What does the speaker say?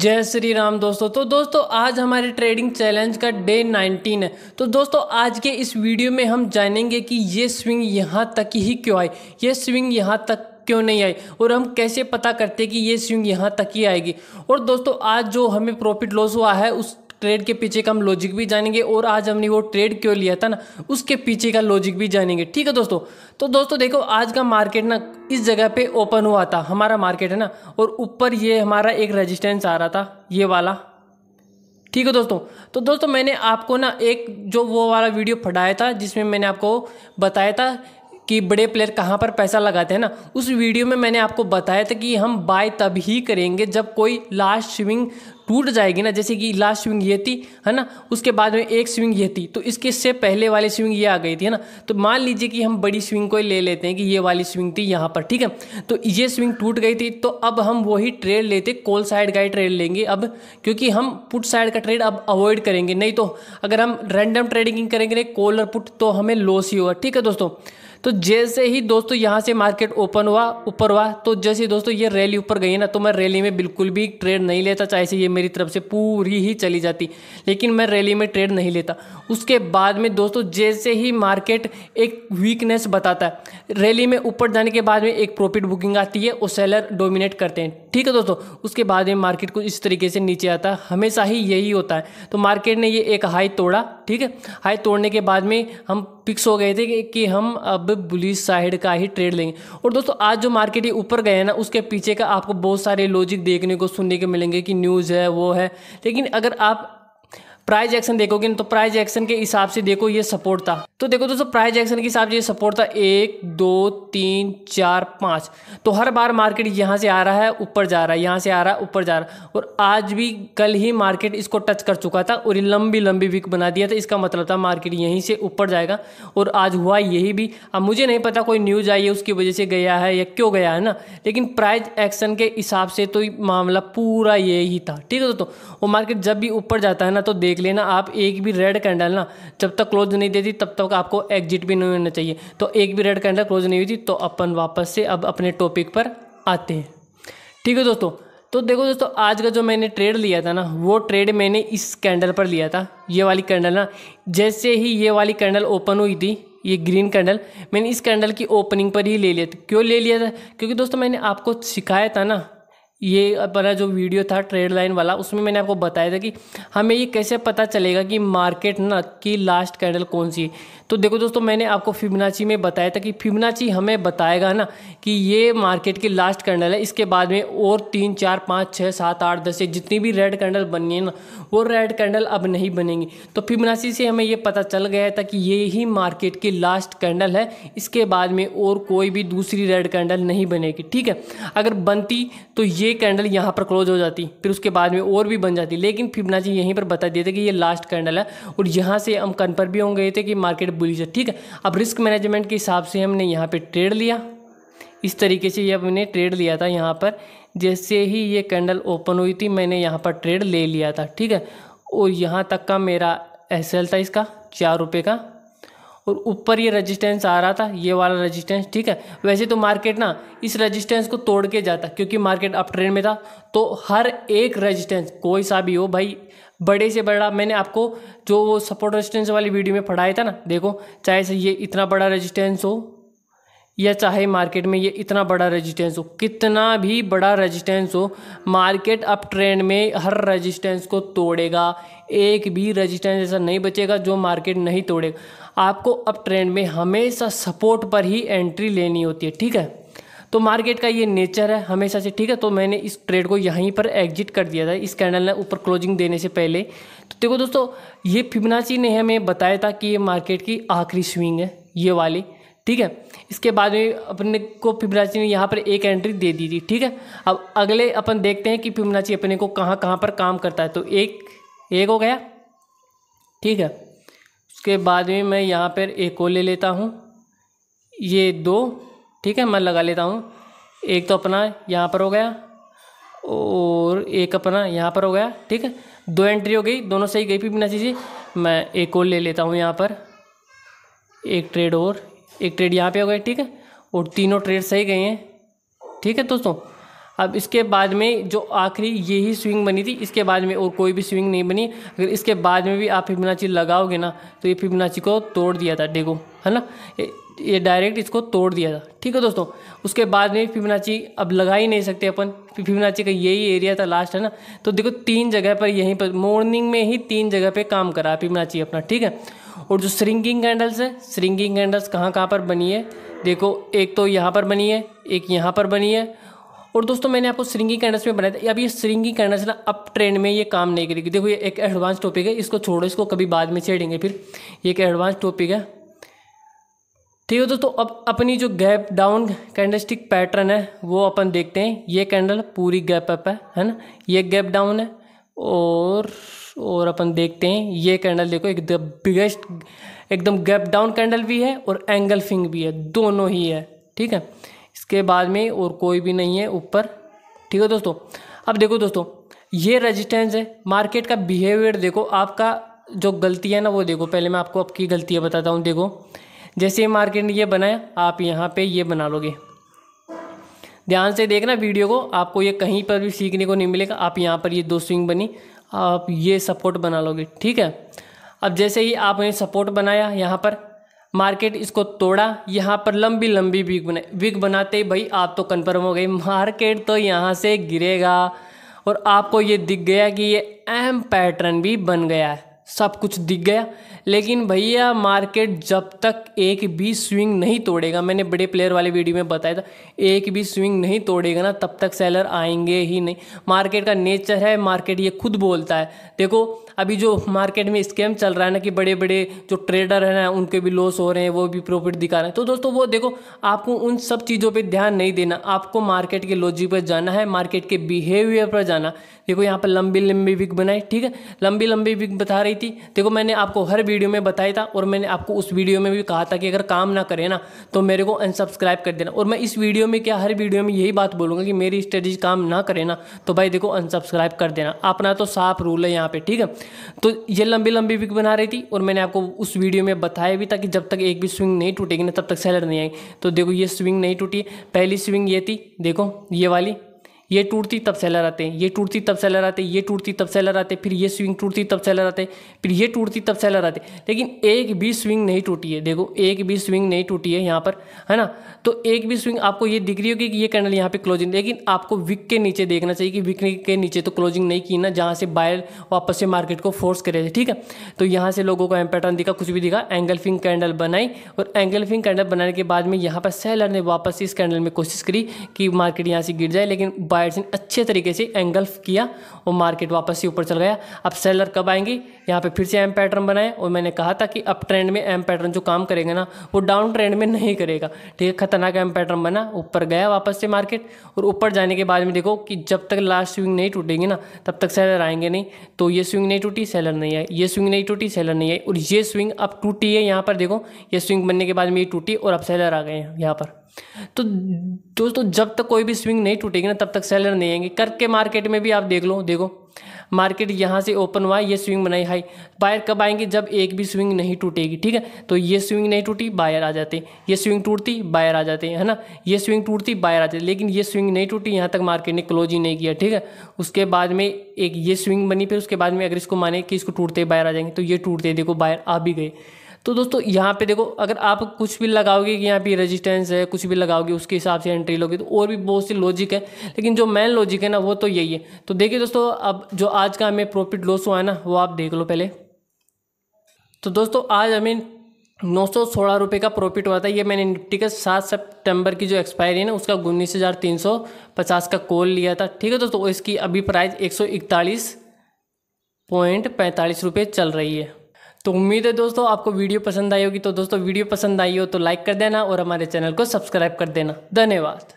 जय श्री राम दोस्तों तो दोस्तों आज हमारे ट्रेडिंग चैलेंज का डे 19 है तो दोस्तों आज के इस वीडियो में हम जानेंगे कि ये स्विंग यहाँ तक ही क्यों आई ये स्विंग यहाँ तक क्यों नहीं आई और हम कैसे पता करते कि ये स्विंग यहाँ तक ही आएगी और दोस्तों आज जो हमें प्रॉफिट लॉस हुआ है उस ट्रेड के पीछे का हम लॉजिक भी जानेंगे और आज हमने वो ट्रेड क्यों लिया था ना उसके पीछे का लॉजिक भी जानेंगे ठीक है दोस्तों तो दोस्तों देखो आज का मार्केट ना इस जगह पे ओपन हुआ था हमारा मार्केट है ना और ऊपर ये हमारा एक रेजिस्टेंस आ रहा था ये वाला ठीक है दोस्तों तो दोस्तों मैंने आपको ना एक जो वो वाला वीडियो फटाया था जिसमें मैंने आपको बताया था कि बड़े प्लेयर कहाँ पर पैसा लगाते हैं ना उस वीडियो में मैंने आपको बताया था कि हम बाय तब ही करेंगे जब कोई लास्ट स्विंग टूट जाएगी ना जैसे कि लास्ट स्विंग ये थी है ना उसके बाद में एक स्विंग ये थी तो इसके से पहले वाली स्विंग ये आ गई थी है ना तो मान लीजिए कि हम बड़ी स्विंग को ले लेते हैं कि ये वाली स्विंग थी यहाँ पर ठीक है तो ये स्विंग टूट गई थी तो अब हम वही ट्रेड लेते कोल साइड का ट्रेड लेंगे अब क्योंकि हम पुट साइड का ट्रेड अब अवॉइड करेंगे नहीं तो अगर हम रैंडम ट्रेडिंग करेंगे कोल और पुट तो हमें लॉस ही होगा ठीक है दोस्तों तो जैसे ही दोस्तों यहाँ से मार्केट ओपन हुआ ऊपर हुआ तो जैसे दोस्तों ये रैली ऊपर गई ना तो मैं रैली में बिल्कुल भी ट्रेड नहीं लेता चाहे से ये मेरी तरफ से पूरी ही चली जाती लेकिन मैं रैली में ट्रेड नहीं लेता उसके बाद में दोस्तों जैसे ही मार्केट एक वीकनेस बताता है रैली में ऊपर जाने के बाद में एक प्रॉफिट बुकिंग आती है और सेलर डोमिनेट करते हैं ठीक है दोस्तों उसके बाद में मार्केट को इस तरीके से नीचे आता है हमेशा ही यही होता है तो मार्केट ने ये एक हाई तोड़ा ठीक है हाई तोड़ने के बाद में हम फिक्स हो गए थे कि, कि हम अब बुलिस साइड का ही ट्रेड लेंगे और दोस्तों आज जो मार्केट ये ऊपर गए हैं ना उसके पीछे का आपको बहुत सारे लॉजिक देखने को सुनने के मिलेंगे कि न्यूज़ है वो है लेकिन अगर आप प्राइज एक्शन देखोगे तो प्राइज एक्शन के हिसाब से देखो ये सपोर्ट था तो देखो दोस्तों प्राइज एक्शन के हिसाब से ये सपोर्ट था एक दो तीन चार पाँच तो हर बार मार्केट यहाँ से आ रहा है ऊपर जा रहा है यहाँ से आ रहा है ऊपर जा रहा है और आज भी कल ही मार्केट इसको टच कर चुका था और ये लंबी लंबी वीक बना दिया था इसका मतलब था मार्केट यहीं से ऊपर जाएगा और आज हुआ यही भी अब मुझे नहीं पता कोई न्यूज़ आई है उसकी वजह से गया है या क्यों गया है ना लेकिन प्राइज एक्शन के हिसाब से तो मामला पूरा यही था ठीक है दोस्तों वो मार्केट जब भी ऊपर जाता है ना तो देख देख लेना आप एक भी रेड कैंडल ना जब तक क्लोज नहीं देती तब तक आपको एग्जिट भी नहीं होना चाहिए तो एक भी रेड कैंडल क्लोज नहीं हुई थी तो अपन वापस से अब अपने टॉपिक पर आते हैं ठीक है दोस्तों तो देखो दोस्तों आज का जो मैंने ट्रेड लिया था ना वो ट्रेड मैंने इस कैंडल पर लिया था ये वाली कैंडल ना जैसे ही ये वाली कैंडल ओपन हुई थी ये ग्रीन कैंडल मैंने इस कैंडल की ओपनिंग पर ही ले लिया था क्यों ले लिया था क्योंकि दोस्तों मैंने आपको सिखाया था ना ये अपना जो वीडियो था ट्रेड लाइन वाला उसमें मैंने आपको बताया था कि हमें ये कैसे पता चलेगा कि मार्केट ना की लास्ट कैंडल कौन सी है तो देखो दोस्तों मैंने आपको फिबनाची में बताया था कि फिबनाची हमें बताएगा ना कि ये मार्केट की लास्ट कैंडल है इसके बाद में और तीन चार पाँच छः सात आठ दस जितनी भी रेड कैंडल बननी है ना वो रेड कैंडल अब नहीं बनेंगी तो फिबनाची से हमें ये पता चल गया था कि ये ही मार्केट की लास्ट कैंडल है इसके बाद में और कोई भी दूसरी रेड कैंडल नहीं बनेगी ठीक है अगर बनती तो ये एक कैंडल यहाँ पर क्लोज हो जाती फिर उसके बाद में और भी बन जाती लेकिन फिबनाची यहीं पर बता दिए थे कि ये लास्ट कैंडल है और यहाँ से हम कन्फर्म भी होंगे थे कि मार्केट बुरी से ठीक है अब रिस्क मैनेजमेंट के हिसाब से हमने यहाँ पर ट्रेड लिया इस तरीके से ये हमने ट्रेड लिया था यहाँ पर जैसे ही ये कैंडल ओपन हुई थी मैंने यहाँ पर ट्रेड ले लिया था ठीक है और यहाँ तक का मेरा एस था इसका चार रुपये का और ऊपर ये रजिस्टेंस आ रहा था ये वाला रजिस्टेंस ठीक है वैसे तो मार्केट ना इस रजिस्टेंस को तोड़ के जाता क्योंकि मार्केट अप ट्रेंड में था तो हर एक रजिस्टेंस कोई सा भी हो भाई बड़े से बड़ा मैंने आपको जो वो सपोर्ट रजिस्टेंस वाली वीडियो में पढ़ाया था ना देखो चाहे से ये इतना बड़ा रजिस्टेंस हो या चाहे मार्केट में ये इतना बड़ा रेजिस्टेंस हो कितना भी बड़ा रेजिस्टेंस हो मार्केट अप ट्रेंड में हर रेजिस्टेंस को तोड़ेगा एक भी रेजिस्टेंस ऐसा नहीं बचेगा जो मार्केट नहीं तोड़ेगा आपको अप ट्रेंड में हमेशा सपोर्ट पर ही एंट्री लेनी होती है ठीक है तो मार्केट का ये नेचर है हमेशा से ठीक है तो मैंने इस ट्रेड को यहीं पर एग्जिट कर दिया था इस कैंडल ने ऊपर क्लोजिंग देने से पहले तो देखो दोस्तों ये फिबनाची ने हमें बताया था कि ये मार्केट की आखिरी स्विंग है ये वाली ठीक है इसके बाद में अपने को फिबनाची ने यहाँ पर एक एंट्री दे दी थी ठीक है अब अगले अपन देखते हैं कि फिबनाची अपने को कहाँ कहाँ पर काम करता है तो एक एक हो गया ठीक है उसके बाद में मैं यहाँ पर एक को ले लेता हूँ ये दो ठीक है मैं लगा लेता हूँ एक तो अपना यहाँ पर हो गया और एक अपना यहाँ पर हो गया ठीक है दो एंट्री हो गई दोनों सही गई भी बिना चीज़ें मैं एक और ले लेता हूँ यहाँ पर एक ट्रेड और एक ट्रेड यहाँ पे हो गई ठीक है और तीनों ट्रेड सही गए हैं ठीक है दोस्तों अब इसके बाद में जो आखिरी यही स्विंग बनी थी इसके बाद में और कोई भी स्विंग नहीं बनी अगर इसके बाद में भी आप फिबनाची लगाओगे ना तो ये फिबनाची को तोड़ दिया था डेगो है ना ये डायरेक्ट इसको तोड़ दिया था ठीक है दोस्तों उसके बाद में फिबनाची अब लगा ही नहीं सकते अपन फिबनाची का यही एरिया था लास्ट है ना तो देखो तीन जगह पर यहीं पर मॉर्निंग में ही तीन जगह पर काम करा फिबनाची अपना ठीक है और जो श्रिंकिंग कैंडल्स है श्रिंकिंग कैंडल्स कहाँ कहाँ पर बनी है देखो एक तो यहाँ पर बनी है एक यहाँ पर बनी है और दोस्तों मैंने आपको सरिंगी कैंडल्स में बनाया था अब ये कैंडल्स ना अप ट्रेंड में ये काम नहीं करेगी देखो ये एक एडवांस टॉपिक है इसको छोड़ो इसको कभी बाद में छेड़ेंगे फिर ये एक एडवांस टॉपिक है ठीक है दोस्तों अब अपनी जो गैप डाउन कैंडलस्टिक पैटर्न है वो अपन देखते हैं ये कैंडल पूरी गैप अप है है ना ये गैप डाउन है और और अपन देखते हैं ये कैंडल देखो एकदम बिगेस्ट एकदम गैप डाउन कैंडल भी है और एंगल फिंग भी है दोनों ही है ठीक है इसके बाद में और कोई भी नहीं है ऊपर ठीक है दोस्तों अब देखो दोस्तों ये रेजिस्टेंस है मार्केट का बिहेवियर देखो आपका जो गलती है ना वो देखो पहले मैं आपको आपकी गलतियाँ बताता हूँ देखो जैसे मार्केट ने ये बनाया आप यहाँ पे ये बना लोगे ध्यान से देखना वीडियो को आपको ये कहीं पर भी सीखने को नहीं मिलेगा आप यहाँ पर ये दो स्विंग बनी आप ये सपोर्ट बना लोगे ठीक है अब जैसे ही आपने सपोर्ट बनाया यहाँ पर मार्केट इसको तोड़ा यहाँ पर लंबी लंबी विक बना विक बनाते ही भाई आप तो कन्फर्म हो गए मार्केट तो यहाँ से गिरेगा और आपको ये दिख गया कि ये अहम पैटर्न भी बन गया है सब कुछ दिख गया लेकिन भैया मार्केट जब तक एक भी स्विंग नहीं तोड़ेगा मैंने बड़े प्लेयर वाले वीडियो में बताया था एक भी स्विंग नहीं तोड़ेगा ना तब तक सेलर आएंगे ही नहीं मार्केट का नेचर है मार्केट ये खुद बोलता है देखो अभी जो मार्केट में स्कैम चल रहा है ना कि बड़े बड़े जो ट्रेडर हैं ना उनके भी लॉस हो रहे हैं वो भी प्रॉफिट दिखा रहे हैं तो दोस्तों वो देखो आपको उन सब चीज़ों पर ध्यान नहीं देना आपको मार्केट के लॉजिक पर जाना है मार्केट के बिहेवियर पर जाना देखो यहाँ पर लंबी लंबी विक बनाई ठीक है लंबी लंबी विक बता रही थी देखो मैंने आपको हर वीडियो में बताया था और मैंने आपको उस वीडियो में भी कहा था कि अगर काम ना करें ना तो मेरे को अनसब्सक्राइब कर देना और मैं इस वीडियो में क्या हर वीडियो में यही बात बोलूँगा कि मेरी स्टडीज काम ना करें ना तो भाई देखो अनसब्सक्राइब कर देना अपना तो साफ रूल है यहाँ पर ठीक है तो ये लंबी लंबी विक बना रही थी और मैंने आपको उस वीडियो में बताया भी था कि जब तक एक भी स्विंग नहीं टूटेगी ना तब तक सैलर नहीं आएगी तो देखो ये स्विंग नहीं टूटी पहली स्विंग ये थी देखो ये वाली ये टूटती तब सेलर आते ये टूटती तब सेलर आते ये टूटती तब सेलर आते फिर ये स्विंग टूटती तब सेलर आते फिर ये टूटती तब सेलर आते लेकिन एक भी स्विंग नहीं टूटी है देखो एक भी स्विंग नहीं टूटी है यहाँ पर है ना तो एक भी स्विंग आपको ये दिख रही होगी कि ये कैंडल यहाँ पर क्लोजिंग लेकिन आपको विक के नीचे देखना चाहिए कि विक के नीचे तो क्लोजिंग नहीं की ना जहाँ से बायर वापस से मार्केट को फोर्स करे थे ठीक है तो यहाँ से लोगों को एम पैटर्न दिखा कुछ भी दिखा एंगल फिंग कैंडल बनाई और एंगल फिंग कैंडल बनाने के बाद में यहाँ पर सेलर ने वापस इस कैंडल में कोशिश करी कि मार्केट यहाँ से गिर जाए लेकिन बायर बायर्स ने अच्छे तरीके से एंगल्फ किया और मार्केट वापस से ऊपर चल गया अब सेलर कब आएंगी यहाँ पे फिर से एम पैटर्न बनाए और मैंने कहा था कि अप ट्रेंड में एम पैटर्न जो काम करेगा ना वो डाउन ट्रेंड में नहीं करेगा ठीक है खतरनाक एम पैटर्न बना ऊपर गया वापस से मार्केट और ऊपर जाने के बाद में देखो कि जब तक लास्ट स्विंग नहीं टूटेंगे ना तब तक सेलर आएंगे नहीं तो ये स्विंग नहीं टूटी सेलर नहीं आई ये स्विंग नहीं टूटी सेलर नहीं आई और ये स्विंग अब टूटी है यहाँ पर देखो ये स्विंग बनने के बाद में ये टूटी और अब सेलर आ गए हैं यहाँ पर तो दोस्तों जब तक कोई भी स्विंग नहीं टूटेगी ना तब तक सेलर नहीं आएंगे करके मार्केट में भी आप देख लो देखो मार्केट यहाँ से ओपन हुआ ये स्विंग बनाई हाई बायर कब आएंगे जब एक भी स्विंग नहीं टूटेगी ठीक है तो ये स्विंग नहीं टूटी बायर आ जाते ये स्विंग टूटती बायर आ जाते है ना ये स्विंग टूटती बायर आ जाते लेकिन ये स्विंग नहीं टूटी यहाँ तक मार्केट ने क्लोज ही नहीं किया ठीक है उसके बाद में एक ये स्विंग बनी फिर उसके बाद में अगर इसको माने कि इसको टूटते बायर आ जाएंगे तो ये टूटते देखो बायर आ भी गए तो दोस्तों यहाँ पे देखो अगर आप कुछ भी लगाओगे कि यहाँ पे रेजिस्टेंस है कुछ भी लगाओगे उसके हिसाब से एंट्री लोगे तो और भी बहुत सी लॉजिक है लेकिन जो मेन लॉजिक है ना वो तो यही है तो देखिए दोस्तों अब जो आज का हमें प्रॉफिट लॉस हुआ है ना वो आप देख लो पहले तो दोस्तों आज हमें नौ सौ सोलह रुपये का प्रॉफिट हुआ था ये मैंने निफ्टी का सात सितंबर की जो एक्सपायरी है ना उसका उन्नीस हज़ार तीन सौ पचास का कॉल लिया था ठीक है दोस्तों इसकी अभी प्राइस एक सौ इकतालीस पॉइंट पैंतालीस रुपये चल रही है तो उम्मीद है दोस्तों आपको वीडियो पसंद आई होगी तो दोस्तों वीडियो पसंद आई हो तो लाइक कर देना और हमारे चैनल को सब्सक्राइब कर देना धन्यवाद